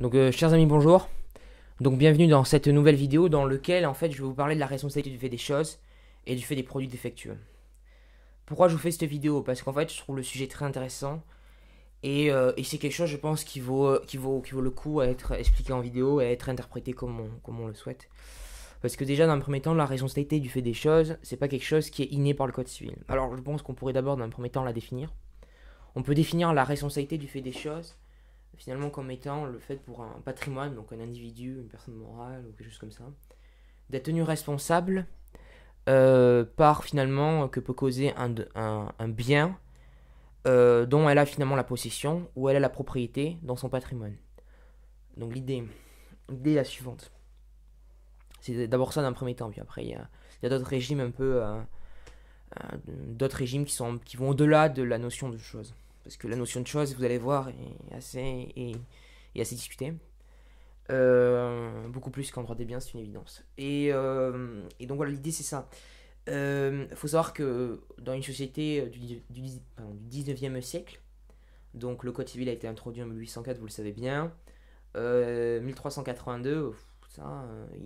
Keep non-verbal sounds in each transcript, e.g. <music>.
Donc, euh, chers amis, bonjour. Donc, bienvenue dans cette nouvelle vidéo dans laquelle, en fait, je vais vous parler de la responsabilité du fait des choses et du fait des produits défectueux. Pourquoi je vous fais cette vidéo Parce qu'en fait, je trouve le sujet très intéressant et, euh, c'est quelque chose, je pense, qui vaut, euh, qui vaut, qui vaut le coup à être expliqué en vidéo et à être interprété comme on, comme on le souhaite. Parce que déjà, dans un premier temps, la responsabilité du fait des choses, c'est pas quelque chose qui est inné par le code civil. Alors, je pense qu'on pourrait d'abord, dans un premier temps, la définir. On peut définir la responsabilité du fait des choses finalement comme étant le fait pour un patrimoine, donc un individu, une personne morale ou quelque chose comme ça, d'être tenu responsable euh, par finalement euh, que peut causer un, un, bien euh, dont elle a finalement la possession ou elle a la propriété dans son patrimoine. Donc l'idée, est la suivante. C'est d'abord ça d'un premier temps, puis après il y a, d'autres régimes un peu... d'autres régimes qui, sont, qui vont au-delà de la notion de choses parce que la notion de chose, vous allez voir, est assez, discutée. Euh, beaucoup plus qu'en droit des biens, c'est une évidence. Et, euh, donc voilà, l'idée c'est ça. Il euh, faut savoir que dans une société du, 19e siècle, donc le Code civil a été introduit en 1804, vous le savez bien. 1382, ça,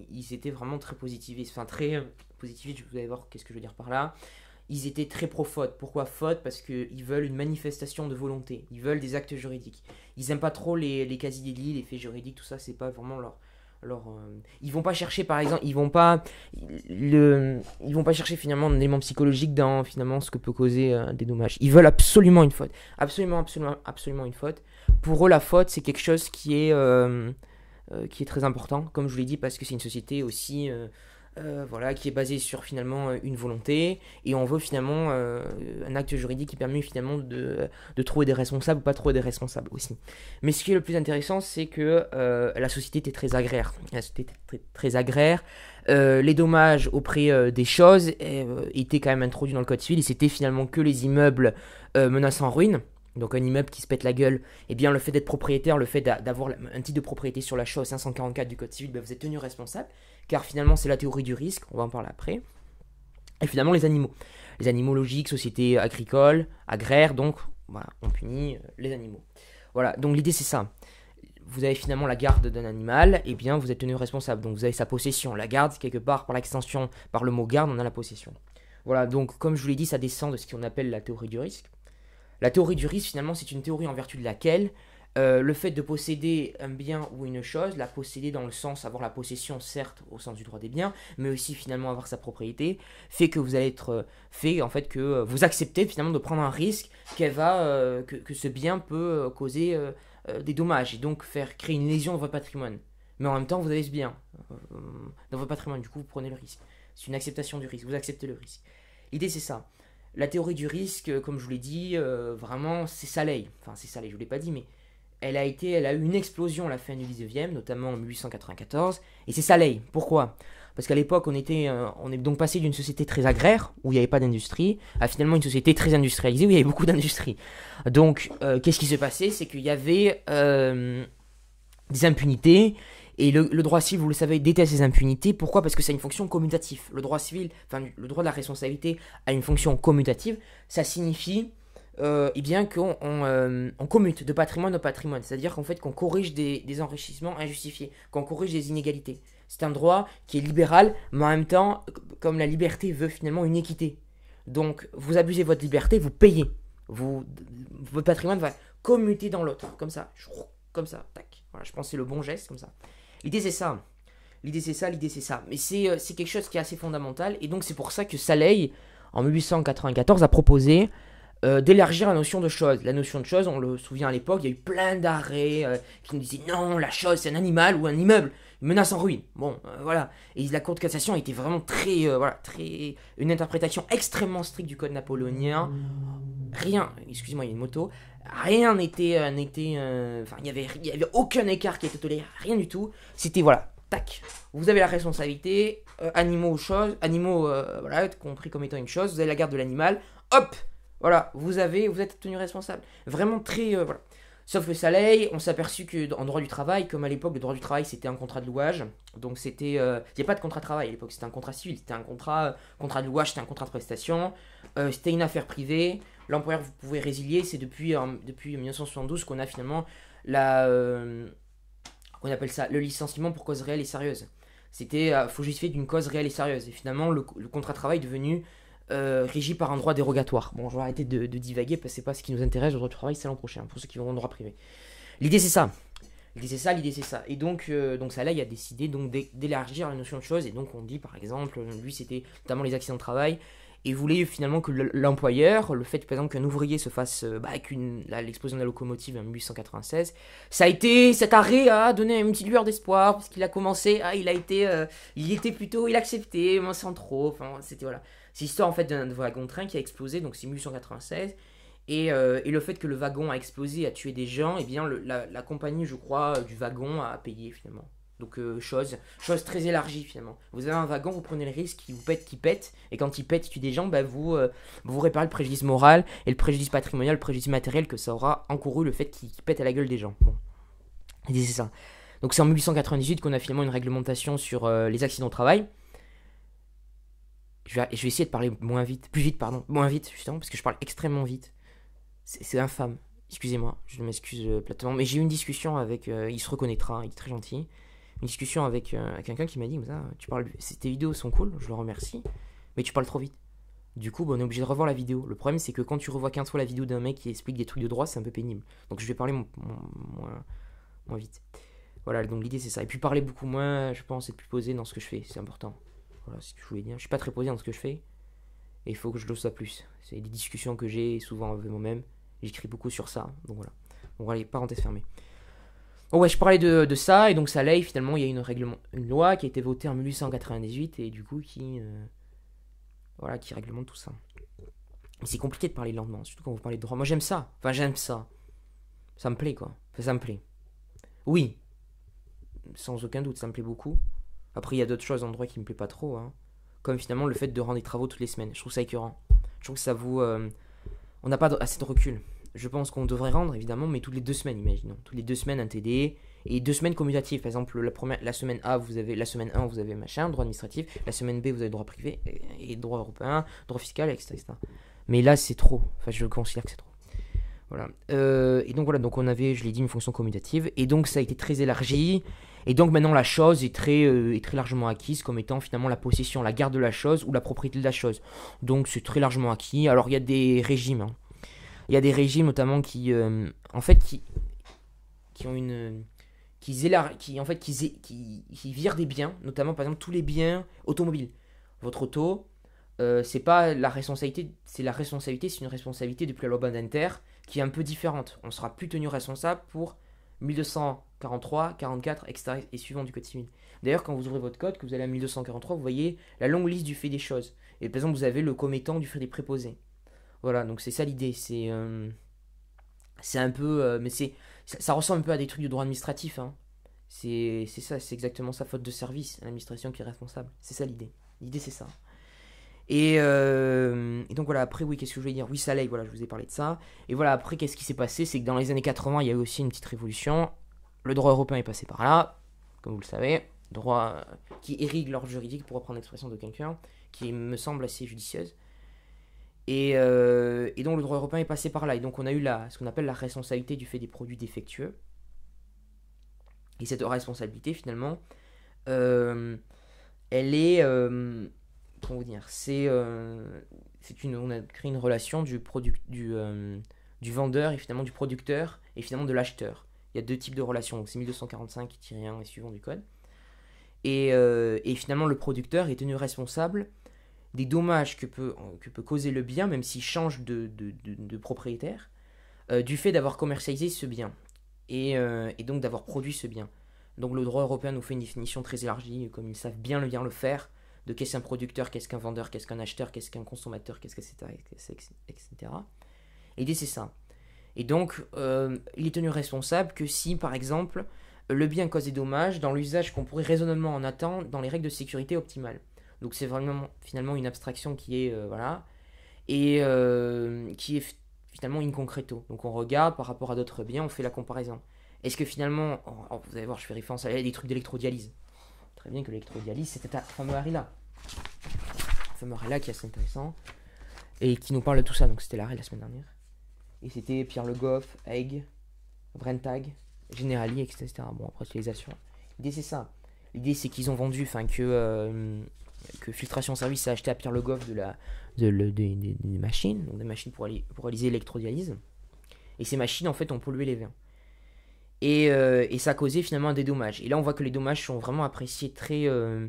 ils étaient vraiment très positivistes. Enfin, très positivistes, vous allez voir qu'est-ce que je veux dire par là ils étaient très pro-faute. Pourquoi faute Parce qu'ils veulent une manifestation de volonté. Ils veulent des actes juridiques. Ils n'aiment pas trop les, quasi-délits, les faits juridiques, tout ça, c'est pas vraiment leur. Ils euh, Ils vont pas chercher, par exemple, ils vont pas. Le... Ils vont pas chercher finalement un élément psychologique dans finalement ce que peut causer euh, des dommages. Ils veulent absolument une faute. Absolument, absolument, absolument une faute. Pour eux, la faute, c'est quelque chose qui est. Euh, qui est très important, comme je vous l'ai dit, parce que c'est une société aussi euh, voilà, qui est basé sur finalement euh, une volonté, et on veut finalement euh, un acte juridique qui permet finalement de, trouver des responsables ou pas trouver des responsables aussi. Mais ce qui est le plus intéressant, c'est que la société était très agraire. La très, agraire. les dommages auprès des choses étaient quand même introduits dans le code civil, et c'était finalement que les immeubles en ruine donc un immeuble qui se pète la gueule, et eh bien le fait d'être propriétaire, le fait d'avoir un titre de propriété sur la chose 544 du Code civil, ben, vous êtes tenu responsable, car finalement c'est la théorie du risque, on va en parler après. Et finalement les animaux. Les animaux logiques, sociétés agricoles, agraires, donc on punit euh, les animaux. Voilà, donc l'idée c'est ça. Vous avez finalement la garde d'un animal, et eh bien vous êtes tenu responsable, donc vous avez sa possession. La garde, quelque part, par l'extension, par le mot garde, on a la possession. Voilà, donc comme je vous l'ai dit, ça descend de ce qu'on appelle la théorie du risque. La théorie du risque, finalement, c'est une théorie en vertu de laquelle euh, le fait de posséder un bien ou une chose, la posséder dans le sens avoir la possession, certes, au sens du droit des biens, mais aussi finalement avoir sa propriété, fait que vous allez être euh, fait, en fait, que euh, vous acceptez finalement de prendre un risque qu'elle va, que, ce bien peut causer des dommages et donc faire créer une lésion dans votre patrimoine. Mais en même temps, vous avez ce bien dans votre patrimoine, du coup, vous prenez le risque. C'est une acceptation du risque, vous acceptez le risque. L'idée, c'est ça. La théorie du risque, euh, comme je vous l'ai dit, euh, vraiment, c'est soleil. Enfin, c'est Saleil, je ne vous l'ai pas dit, mais elle a, été, elle a eu une explosion à la fin du 19e, notamment en 1894, et c'est saleil. Pourquoi Parce qu'à l'époque, on, était, euh, on est donc passé d'une société très agraire, où il n'y avait pas d'industrie, à finalement une société très industrialisée, où il y avait beaucoup d'industrie. Donc, qu'est-ce qui se passait C'est qu'il y avait des impunités, et le, droit civil, vous le savez, déteste les impunités. Pourquoi Parce que c'est une fonction commutative. Le droit civil, enfin le droit de la responsabilité a une fonction commutative. Ça signifie euh, eh bien qu'on euh, on, commute de patrimoine au patrimoine. C'est-à-dire qu'en fait qu'on corrige des, enrichissements injustifiés, qu'on corrige des inégalités. C'est un droit qui est libéral, mais en même temps, comme la liberté veut finalement une équité. Donc vous abusez votre liberté, vous payez. Vous, votre patrimoine va commuter dans l'autre, comme ça, comme ça, tac. Voilà, je pense que c'est le bon geste, comme ça. L'idée c'est ça. L'idée c'est ça, l'idée c'est ça. Mais euh, c'est, quelque chose qui est assez fondamental. Et donc c'est pour ça que Saleh, en 1894, a proposé euh, d'élargir la notion de chose. La notion de chose, on le souvient à l'époque, il y a eu plein d'arrêts euh, qui nous disaient non, la chose c'est un animal ou un immeuble menace en ruine. Bon, euh, voilà. Et la Cour de cassation était vraiment très, euh, voilà, très, une interprétation extrêmement stricte du code napoléonien. Rien, excusez-moi, il y a une moto. Rien n'était, euh, n'était, enfin, il y avait, il y avait aucun écart qui était toléré, rien du tout. C'était voilà, tac. Vous avez la responsabilité, animaux aux choses, animaux, voilà, compris comme étant une chose. Vous avez la garde de l'animal. Hop, voilà, vous avez, vous êtes tenu responsable. Vraiment très, voilà. Sauf le soleil, on s'est aperçu qu'en droit du travail, comme à l'époque, le droit du travail c'était un contrat de louage, donc c'était. Euh, il n'y a pas de contrat de travail à l'époque, c'était un contrat civil, c'était un contrat, euh, contrat de louage, c'était un contrat de prestation, euh, c'était une affaire privée, l'employeur vous pouvez résilier, c'est depuis, depuis 1972 qu'on a finalement la. qu'on appelle ça le licenciement pour cause réelle et sérieuse. C'était. faut justifier d'une cause réelle et sérieuse. Et finalement, le contrat de travail est devenu Régis euh, régie par un droit dérogatoire. Bon, je vais arrêter de, divaguer parce que c'est pas ce qui nous intéresse. Le droit du travail, c'est l'an prochain pour ceux qui vont en droit privé. L'idée, c'est ça. L'idée, c'est ça. L'idée, c'est ça. Et donc, euh, donc ça, là, il a décidé donc d'élargir la notion de choses. Et donc, on dit par exemple, lui, c'était notamment les accidents de travail. Et voulait finalement que l'employeur, le fait par exemple qu'un ouvrier se fasse euh, bah, avec l'explosion de la locomotive en 1896, ça a été cet arrêt a donné une petite lueur d'espoir parce qu'il a commencé, ah, il a été, il était plutôt, il accepté, moins sans trop, enfin c'était voilà. C'est l'histoire en fait d'un wagon-train qui a explosé, donc c'est 1896. Et, euh, et, le fait que le wagon a explosé a tué des gens, et eh bien la, compagnie, je crois, euh, du wagon a payé finalement. Donc euh, chose, chose très élargie finalement. Vous avez un wagon, vous prenez le risque qu'il vous pète, qui pète, et quand il pète, il tue des gens, bah, vous, vous réparez le préjudice moral et le préjudice patrimonial, le préjudice matériel que ça aura encouru le fait qu'il pète à la gueule des gens. Bon, ça. Donc c'est en 1898 qu'on a finalement une réglementation sur les accidents au travail. Je vais, je vais essayer de parler moins vite, plus vite, pardon, moins vite, justement, parce que je parle extrêmement vite. C'est infâme. Excusez-moi, je m'excuse euh, platement. Mais j'ai eu une discussion avec. Euh, il se reconnaîtra, il est très gentil. Une discussion avec, euh, quelqu'un qui m'a dit tu parles, Tes vidéos sont cool, je le remercie, mais tu parles trop vite. Du coup, on est obligé de revoir la vidéo. Le problème, c'est que quand tu revois 15 fois la vidéo d'un mec qui explique des trucs de droit, c'est un peu pénible. Donc je vais parler moins, moins vite. Voilà, donc l'idée c'est ça. Et puis parler beaucoup moins, je pense, et plus posé dans ce que je fais, c'est important. Voilà ce que je voulais dire. Je suis pas très posé dans ce que je fais. Et il faut que je le sois plus. C'est des discussions que j'ai souvent avec moi-même. J'écris beaucoup sur ça. Donc voilà. bon voilà, parenthèse fermée. Oh ouais, je parlais de, ça, et donc ça l'est, finalement, il y a une, règlement, une loi qui a été votée en 1898, et du coup, qui, euh, voilà, qui réglemente tout ça. C'est compliqué de parler lentement, surtout quand vous parlez de droit. Moi, j'aime ça. Enfin, j'aime ça. Ça me plaît, quoi. Enfin, ça me plaît. Oui. Sans aucun doute, ça me plaît beaucoup. Après, il y a d'autres choses en droit qui me plaît pas trop, hein. comme finalement le fait de rendre des travaux toutes les semaines. Je trouve ça écœurant. Je trouve que ça vous, euh, on n'a pas assez de recul. Je pense qu'on devrait rendre, évidemment, mais toutes les deux semaines, imaginons. Toutes les deux semaines, un TD. Et deux semaines commutatives. Par exemple, la, première, la semaine A, vous avez la semaine 1, vous avez machin, droit administratif. La semaine B, vous avez droit privé et, droit européen, droit fiscal, etc. Mais là, c'est trop. Enfin, je considère que c'est trop. Voilà. Euh, et donc voilà, donc on avait, je l'ai dit, une fonction commutative. Et donc ça a été très élargi. Et donc maintenant la chose est très, euh, est très largement acquise comme étant finalement la possession, la garde de la chose ou la propriété de la chose. Donc c'est très largement acquis. Alors il y a des régimes. Hein. Il y a des régimes notamment qui, euh, en fait, qui, qui ont une... Qui, qui, en fait, qui, qui, virent des biens, notamment par exemple tous les biens automobiles. Votre auto, euh, c'est pas la responsabilité, c'est la responsabilité, c'est une responsabilité depuis la loi Bandenter qui est un peu différente. On sera plus tenu responsable pour 1200 43, 44, etc. et suivant du code civil. D'ailleurs, quand vous ouvrez votre code, que vous allez à 1243, vous voyez la longue liste du fait des choses. Et par exemple, vous avez le commettant du fait des préposés. Voilà, donc c'est ça l'idée. C'est euh, c'est un peu. Euh, mais c'est ça, ressemble un peu à des trucs du droit administratif. Hein. C'est ça, c'est exactement sa faute de service, l'administration qui est responsable. C'est ça l'idée. L'idée, c'est ça. Et, euh, donc voilà, après, oui, qu'est-ce que je voulais dire Oui, Saleh, voilà, je vous ai parlé de ça. Et voilà, après, qu'est-ce qui s'est passé C'est que dans les années 80, il y a eu aussi une petite révolution le droit européen est passé par là, comme vous le savez, droit qui irrigue l'ordre juridique, pour reprendre l'expression de quelqu'un, qui me semble assez judicieuse. Et, euh, donc le droit européen est passé par là. Et donc on a eu ce qu'on appelle la responsabilité du fait des produits défectueux. Et cette responsabilité, finalement, euh, elle est. Euh, comment vous dire C'est. une, on a créé une relation du, du vendeur et finalement du producteur et finalement de l'acheteur. Il y a deux types de relations, c'est 1245-1 et suivant du code. Euh, et, finalement, le producteur est tenu responsable des dommages que peut, que peut causer le bien, même s'il change de, propriétaire, euh, du fait d'avoir commercialisé ce bien euh, et, donc d'avoir produit ce bien. Donc le droit européen nous fait une définition très élargie, comme ils savent bien le, bien le faire, de qu'est-ce qu'un producteur, qu'est-ce qu'un vendeur, qu'est-ce qu'un acheteur, qu'est-ce qu'un consommateur, qu'est-ce que c'est, etc. L'idée c'est ça. Et donc, euh, il est tenu responsable que si, par exemple, le bien cause des dommages dans l'usage qu'on pourrait raisonnablement en attendre dans les règles de sécurité optimales. Donc c'est vraiment finalement une abstraction qui est euh, voilà et euh, qui est finalement in Donc on regarde par rapport à d'autres biens, on fait la comparaison. Est-ce que finalement, oh, oh, vous allez voir, je fais référence à des trucs d'électrodialyse. Très bien que l'électrodialyse, c'était un fameux Famarilla, qui est assez intéressant et qui nous parle de tout ça. Donc c'était l'arrêt la semaine dernière. Et c'était Pierre Le Goff, EGG, Brentag, Generali, etc. Bon, après, c'est les L'idée, c'est ça. L'idée, c'est qu'ils ont vendu, enfin, que, euh, Filtration Service a acheté à Pierre Le Goff de la, des machines, donc des machines pour, aller, pour réaliser l'électrodialyse. Et ces machines, en fait, ont pollué les vins. Et, euh, ça a causé finalement des dommages. Et là, on voit que les dommages sont vraiment appréciés très. Euh,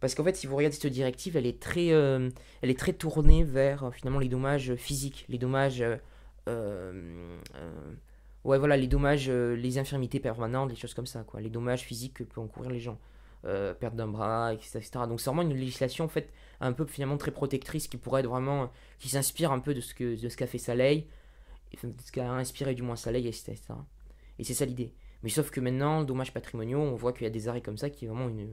parce qu'en fait, si vous regardez cette directive, elle est très, elle est très tournée vers finalement les dommages physiques, les dommages euh, euh, ouais, voilà, les dommages, euh, les infirmités permanentes, les choses comme ça, quoi. Les dommages physiques que peuvent encourir les gens. perte d'un bras, etc., Donc c'est vraiment une législation en fait un peu finalement très protectrice qui pourrait être vraiment qui s'inspire un peu de ce que de ce qu'a fait Saleil ce qu'a inspiré du moins Saleil etc. Et c'est ça l'idée. Mais sauf que maintenant, dommages patrimoniaux, on voit qu'il y a des arrêts comme ça qui est vraiment une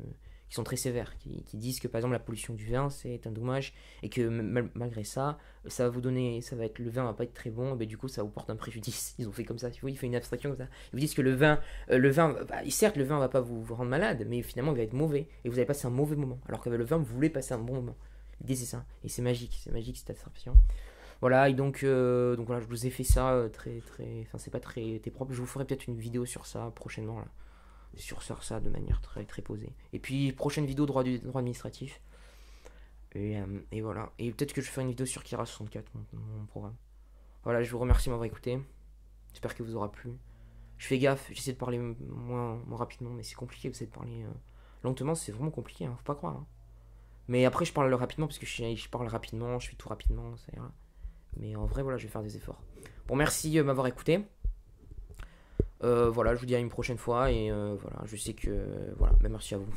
qui sont très sévères, qui, disent que par exemple la pollution du vin c'est un dommage et que malgré ça, ça va vous donner, ça va être le vin va pas être très bon, mais ben, du coup ça vous porte un préjudice. <laughs> Ils ont fait comme ça, si ils font une abstraction comme ça. Ils vous disent que le vin, euh, le vin, bah, certes le vin va pas vous, rendre malade, mais finalement il va être mauvais et vous allez passer un mauvais moment. Alors qu'avec le vin vous voulez passer un bon moment. L'idée c'est ça et c'est magique, c'est magique cette abstraction. Voilà, et donc, euh, donc voilà, je vous ai fait ça euh, très, très. Enfin, c'est pas très, propre. Je vous ferai peut-être une vidéo sur ça prochainement. Là. Sur ça de manière très très posée. Et puis prochaine vidéo droit du droit administratif. Et, euh, et voilà. Et peut-être que je ferai une vidéo sur Kira 64, mon, mon programme. Voilà, je vous remercie de m'avoir écouté. J'espère que vous aura plu. Je fais gaffe, j'essaie de parler moins, moins rapidement, mais c'est compliqué, vous de parler euh, lentement, c'est vraiment compliqué, hein, faut pas croire. Hein. Mais après, je parle rapidement, parce que je, je parle rapidement, je fais tout rapidement, ça Mais en vrai, voilà, je vais faire des efforts. Bon, merci euh, de m'avoir écouté. Euh, voilà, je vous dis à une prochaine fois et euh, voilà, je sais que euh, voilà, ben, merci à vous.